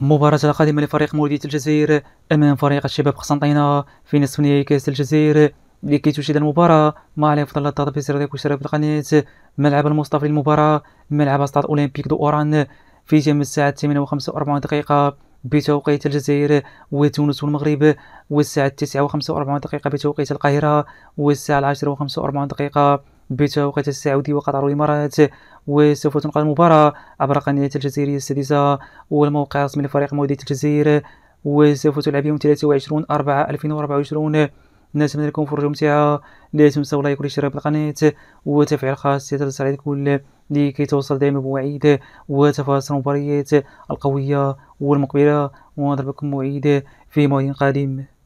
مباراة القادمة لفريق مولودية الجزائر أمام فريق الشباب قسنطينة في نصف نهائي كأس الجزائر لكي تشاهد المباراة مع عليه فضل الضغط باشتراك واشتراك القناة ملعب المصطفى للمباراة ملعب استاد أولمبيك دو أوران في جميع الساعة 8 و45 دقيقة بتوقيت الجزائر وتونس والمغرب والساعة 9 و45 دقيقة بتوقيت القاهرة والساعة 10 و45 دقيقة بتوقيت السعودي وقطر والإمارات وسوف تنقى المباراة عبر قناة الجزيرية السادسة والموقع الرسمي لفريق مودية الجزيرة وسوف تلعب يوم 23 4 2024 نتمنى لكم فرجة ممتعة لا تنسوا لايك والاشتراك بالقناة وتفعيل خاص تتصل على الكل لكي توصل دائما بوعيد وتفاصيل المباريات القوية والمقبلة ونضربكم موعد في موعد قادم